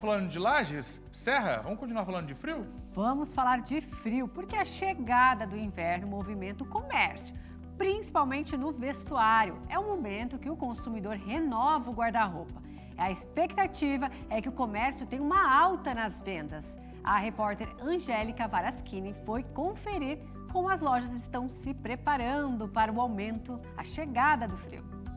Falando de lajes, Serra, vamos continuar falando de frio? Vamos falar de frio, porque a chegada do inverno movimenta o comércio, principalmente no vestuário. É o momento que o consumidor renova o guarda-roupa. A expectativa é que o comércio tenha uma alta nas vendas. A repórter Angélica Varaschini foi conferir como as lojas estão se preparando para o aumento, a chegada do frio.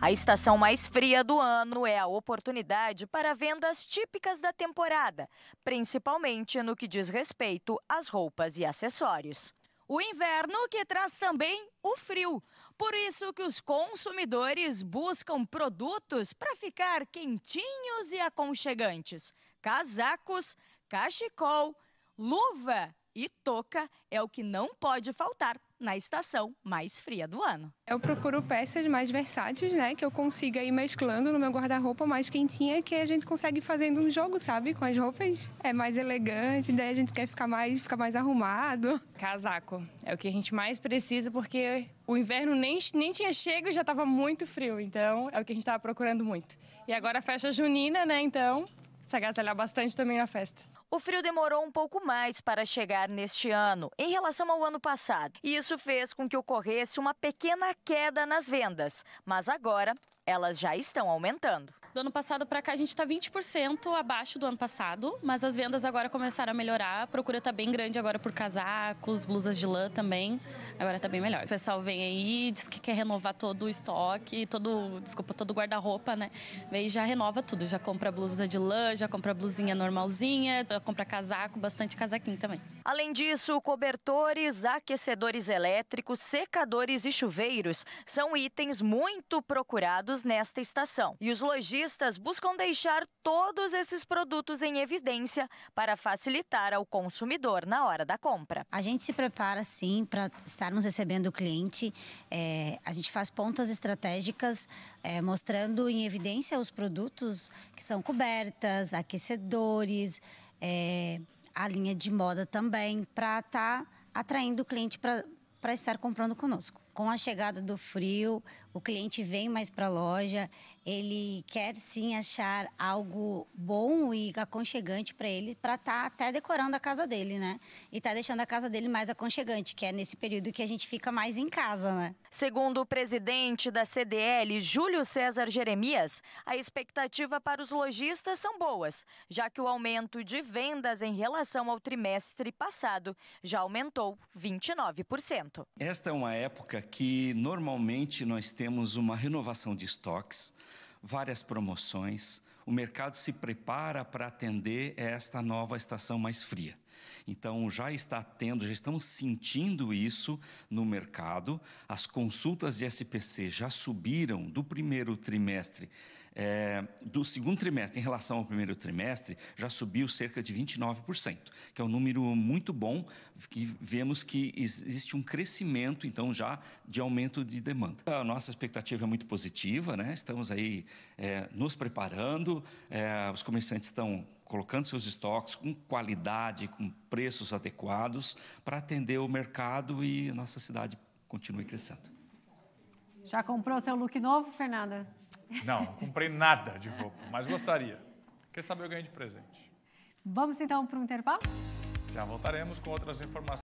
A estação mais fria do ano é a oportunidade para vendas típicas da temporada, principalmente no que diz respeito às roupas e acessórios. O inverno que traz também o frio. Por isso que os consumidores buscam produtos para ficar quentinhos e aconchegantes. Casacos, cachecol, luva e toca é o que não pode faltar na estação mais fria do ano. Eu procuro peças mais versáteis, né? Que eu consiga ir mesclando no meu guarda-roupa mais quentinha, que a gente consegue fazendo um jogo, sabe? Com as roupas. É mais elegante, daí a gente quer ficar mais, ficar mais arrumado. Casaco é o que a gente mais precisa, porque o inverno nem, nem tinha chego e já estava muito frio. Então, é o que a gente estava procurando muito. E agora a festa junina, né? Então, se agasalhar bastante também na festa. O frio demorou um pouco mais para chegar neste ano, em relação ao ano passado. Isso fez com que ocorresse uma pequena queda nas vendas, mas agora elas já estão aumentando. Do ano passado para cá, a gente está 20% abaixo do ano passado, mas as vendas agora começaram a melhorar. A procura está bem grande agora por casacos, blusas de lã também. Agora está bem melhor. O pessoal vem aí, diz que quer renovar todo o estoque, todo, desculpa, todo o guarda-roupa, né? Vem e já renova tudo. Já compra blusa de lã, já compra blusinha normalzinha, já compra casaco, bastante casaquinho também. Além disso, cobertores, aquecedores elétricos, secadores e chuveiros são itens muito procurados vendidos nesta estação. E os lojistas buscam deixar todos esses produtos em evidência para facilitar ao consumidor na hora da compra. A gente se prepara, sim, para estarmos recebendo o cliente. É, a gente faz pontas estratégicas é, mostrando em evidência os produtos que são cobertas, aquecedores, é, a linha de moda também, para estar tá atraindo o cliente para estar comprando conosco. Com a chegada do frio, o cliente vem mais para a loja, ele quer sim achar algo bom e aconchegante para ele, para estar tá até decorando a casa dele, né? E tá deixando a casa dele mais aconchegante, que é nesse período que a gente fica mais em casa, né? Segundo o presidente da CDL, Júlio César Jeremias, a expectativa para os lojistas são boas, já que o aumento de vendas em relação ao trimestre passado já aumentou 29%. Esta é uma época que normalmente nós temos temos uma renovação de estoques, várias promoções, o mercado se prepara para atender esta nova estação mais fria. Então, já está tendo, já estamos sentindo isso no mercado. As consultas de SPC já subiram do primeiro trimestre, é, do segundo trimestre em relação ao primeiro trimestre, já subiu cerca de 29%, que é um número muito bom, que vemos que existe um crescimento, então, já de aumento de demanda. A nossa expectativa é muito positiva, né? estamos aí é, nos preparando, é, os comerciantes estão colocando seus estoques com qualidade, com preços adequados, para atender o mercado e a nossa cidade continue crescendo. Já comprou seu look novo, Fernanda? Não, não comprei nada de roupa, mas gostaria. Quer saber o ganho de presente? Vamos então para um intervalo? Já voltaremos com outras informações.